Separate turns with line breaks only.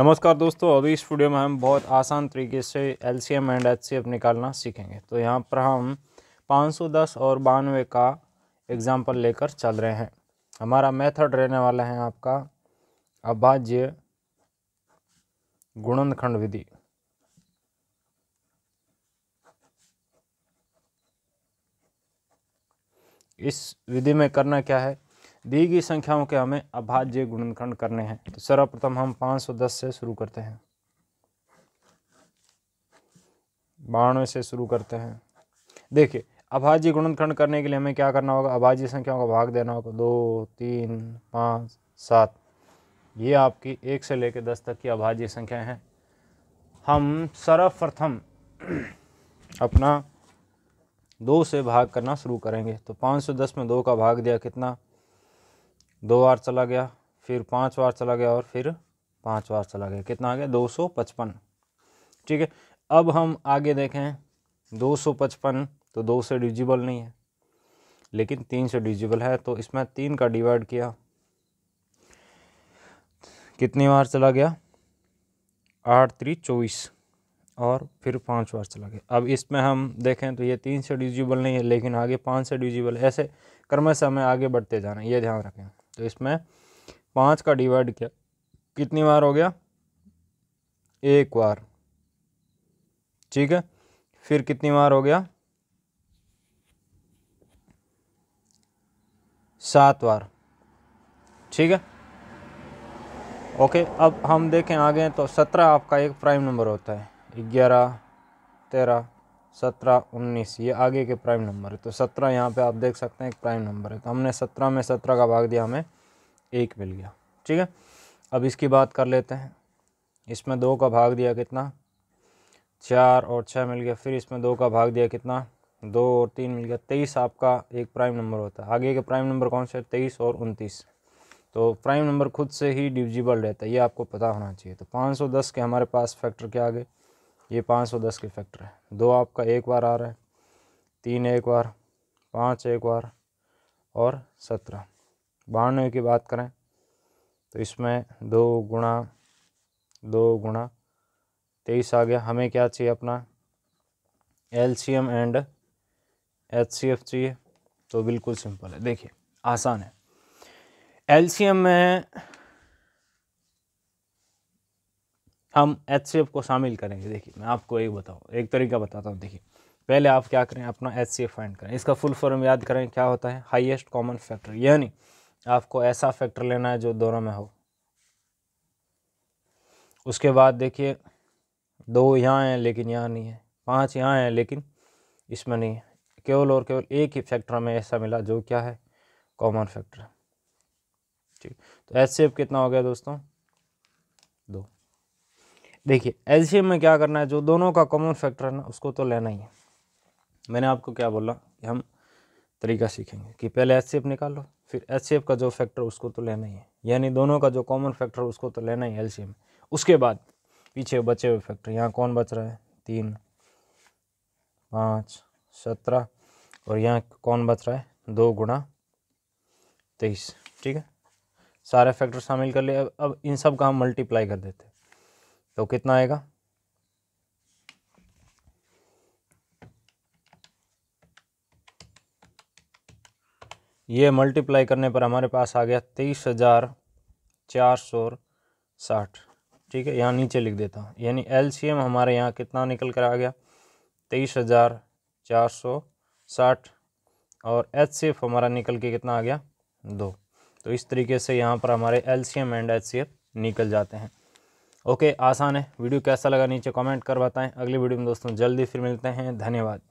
नमस्कार दोस्तों अभी इस वीडियो में हम बहुत आसान तरीके से L C M and H C निकालना सीखेंगे तो यहाँ पर हम 510 और बानवे का एग्ज़ाम्पल लेकर चल रहे हैं हमारा मेथड रहने वाला है आपका अभाज्य गुणनखंड विधि इस विधि में करना क्या है दी गई संख्याओं के हमें अभाज्य गुणनखंड करने हैं तो सर्वप्रथम हम 510 से शुरू करते हैं बानवे से शुरू करते हैं देखिए अभाज्य गुणनखंड करने के लिए हमें क्या करना होगा अभाज्य संख्याओं का भाग देना होगा दो तीन पाँच सात ये आपकी एक से लेकर दस तक की अभाज्य संख्याएं हैं हम सर्वप्रथम अपना दो से भाग करना शुरू करेंगे तो 510 में दो का भाग दिया कितना दो बार चला गया फिर पाँच बार चला गया और फिर पाँच बार चला गया कितना आ गया दो सौ पचपन ठीक है अब हम आगे देखें दो सौ पचपन तो दो से डिजिबल नहीं है लेकिन तीन से डिजिबल है तो इसमें तीन का डिवाइड किया कितनी बार चला गया आठ त्री चौबीस और फिर पाँच बार चला गया अब इसमें हम देखें तो ये तीन से डिजिबल नहीं है लेकिन आगे पाँच से डिजिबल ऐसे क्रमशः हमें आगे बढ़ते जाना ये ध्यान रखें तो इसमें पाँच का डिवाइड किया कितनी बार हो गया एक बार ठीक है फिर कितनी बार हो गया सात बार ठीक है ओके अब हम देखें आगे तो सत्रह आपका एक प्राइम नंबर होता है ग्यारह तेरह सत्रह उन्नीस ये आगे के प्राइम नंबर है तो सत्रह यहाँ पे आप देख सकते हैं एक प्राइम नंबर है तो हमने सत्रह में सत्रह का भाग दिया हमें एक मिल गया ठीक है अब इसकी बात कर लेते हैं इसमें दो का भाग दिया कितना चार और छः मिल गया फिर इसमें दो का भाग दिया कितना दो और तीन मिल गया तेईस आपका एक प्राइम नंबर होता है आगे के प्राइम नंबर कौन से तेईस और उनतीस तो प्राइम नंबर खुद से ही डिविजिबल रहता है ये आपको पता होना चाहिए तो पाँच सौ दस के हमारे पास फैक्टर क्या आ गए ये पाँच सौ दस के फैक्टर है दो आपका एक बार आ रहा है तीन एक बार पाँच एक बार और सत्रह बानवे की बात करें तो इसमें दो गुणा दो गुणा तेईस आ गया हमें क्या चाहिए अपना L and H C F चाहिए तो बिल्कुल सिंपल है देखिए आसान है एल में हम एच को शामिल करेंगे देखिए मैं आपको एक बताऊँ एक तरीका बताता हूँ देखिए पहले आप क्या करें अपना एच सी फाइंड करें इसका फुल फॉर्म याद करें क्या होता है हाईएस्ट कॉमन फैक्टर यानी आपको ऐसा फैक्टर लेना है जो दोनों में हो उसके बाद देखिए दो यहाँ हैं लेकिन यहाँ नहीं है पांच यहाँ हैं लेकिन इसमें नहीं है केवल और केवल एक ही फैक्टर हमें ऐसा मिला जो क्या है कॉमन फैक्टर ठीक तो एच कितना हो गया दोस्तों दो देखिए एलसीएम में क्या करना है जो दोनों का कॉमन फैक्टर है ना उसको तो लेना ही है मैंने आपको क्या बोला कि हम तरीका सीखेंगे कि पहले एच निकालो फिर एच का जो फैक्टर उसको तो लेना ही है यानी दोनों का जो कॉमन फैक्टर उसको तो लेना ही है एल उसके बाद पीछे बचे हुए फैक्टर यहाँ कौन बच रहा है तीन पाँच सत्रह और यहाँ कौन बच रहा है दो गुणा तेईस ठीक है सारे फैक्टर शामिल कर लिए अब अब इन सब का हम मल्टीप्लाई कर देते हैं तो कितना आएगा ये मल्टीप्लाई करने पर हमारे पास आ गया तेईस हज़ार चार सौ साठ ठीक है यहाँ नीचे लिख देता हूँ यानी एलसीएम हमारे यहाँ कितना निकल कर आ गया तेईस हज़ार चार सौ साठ और एच सी एफ हमारा निकल के कितना आ गया दो तो इस तरीके से यहाँ पर हमारे L C M and H C F निकल जाते हैं ओके आसान है वीडियो कैसा लगा नीचे कमेंट कर बताएं अगली वीडियो में दोस्तों जल्दी फिर मिलते हैं धन्यवाद